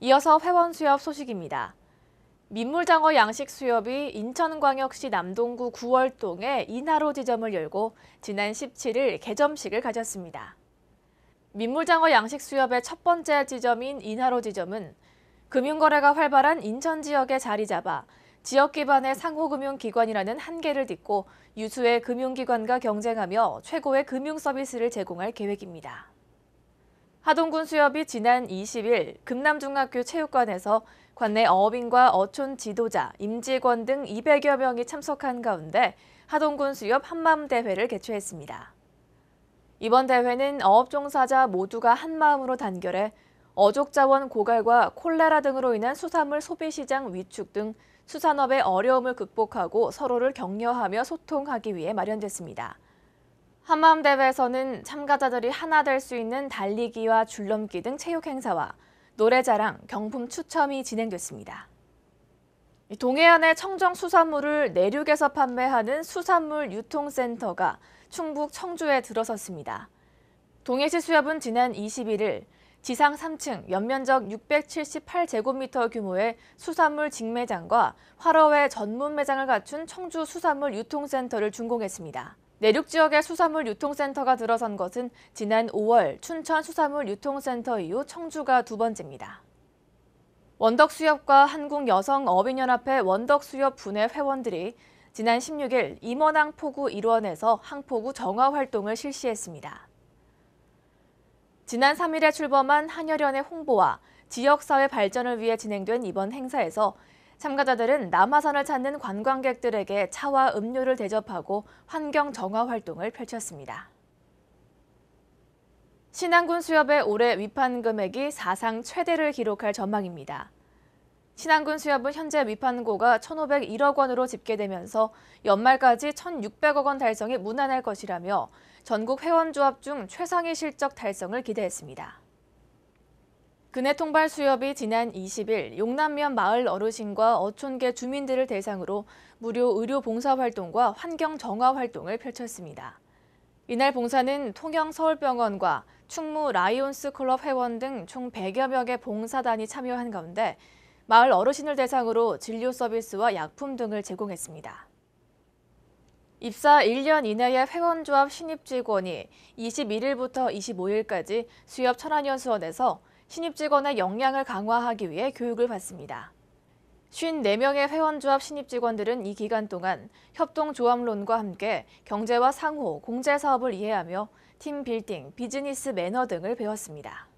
이어서 회원 수협 소식입니다. 민물장어 양식 수협이 인천광역시 남동구 9월동의 이나로 지점을 열고 지난 17일 개점식을 가졌습니다. 민물장어 양식 수협의 첫 번째 지점인 이나로 지점은 금융거래가 활발한 인천 지역에 자리 잡아 지역 기반의 상호금융기관이라는 한계를 딛고 유수의 금융기관과 경쟁하며 최고의 금융 서비스를 제공할 계획입니다. 하동군 수협이 지난 20일 금남중학교 체육관에서 관내 어업인과 어촌 지도자, 임직원 등 200여 명이 참석한 가운데 하동군 수협 한마음대회를 개최했습니다. 이번 대회는 어업종사자 모두가 한마음으로 단결해 어족자원 고갈과 콜레라 등으로 인한 수산물 소비시장 위축 등 수산업의 어려움을 극복하고 서로를 격려하며 소통하기 위해 마련됐습니다. 한마음 대회에서는 참가자들이 하나 될 수 있는 달리기와 줄넘기 등 체육 행사와 노래자랑, 경품 추첨이 진행됐습니다. 동해안의 청정 수산물을 내륙에서 판매하는 수산물 유통센터가 충북 청주에 들어섰습니다. 동해시 수협은 지난 21일 지상 3층 연면적 678제곱미터 규모의 수산물 직매장과 화로회 전문 매장을 갖춘 청주 수산물 유통센터를 준공했습니다. 내륙 지역의 수산물 유통센터가 들어선 것은 지난 5월 춘천 수산물 유통센터 이후 청주가 두 번째입니다. 원덕수협과 한국여성어민연합회 원덕수협 분회 회원들이 지난 16일 임원항 포구 일원에서 항포구 정화 활동을 실시했습니다. 지난 3일에 출범한 한여련의 홍보와 지역사회 발전을 위해 진행된 이번 행사에서 참가자들은 남하산을 찾는 관광객들에게 차와 음료를 대접하고 환경 정화 활동을 펼쳤습니다. 신안군 수협의 올해 위판 금액이 사상 최대를 기록할 전망입니다. 신안군 수협은 현재 위판고가 1,501억 원으로 집계되면서 연말까지 1,600억 원 달성이 무난할 것이라며 전국 회원조합 중 최상위 실적 달성을 기대했습니다. 근해 통발 수협이 지난 20일 용남면 마을 어르신과 어촌계 주민들을 대상으로 무료 의료 봉사 활동과 환경 정화 활동을 펼쳤습니다. 이날 봉사는 통영 서울병원과 충무 라이온스 클럽 회원 등 총 100여 명의 봉사단이 참여한 가운데 마을 어르신을 대상으로 진료 서비스와 약품 등을 제공했습니다. 입사 1년 이내의 회원조합 신입 직원이 21일부터 25일까지 수협 천안연수원에서 신입 직원의 역량을 강화하기 위해 교육을 받습니다. 54명의 회원조합 신입 직원들은 이 기간 동안 협동조합론과 함께 경제와 상호, 공제사업을 이해하며 팀빌딩, 비즈니스 매너 등을 배웠습니다.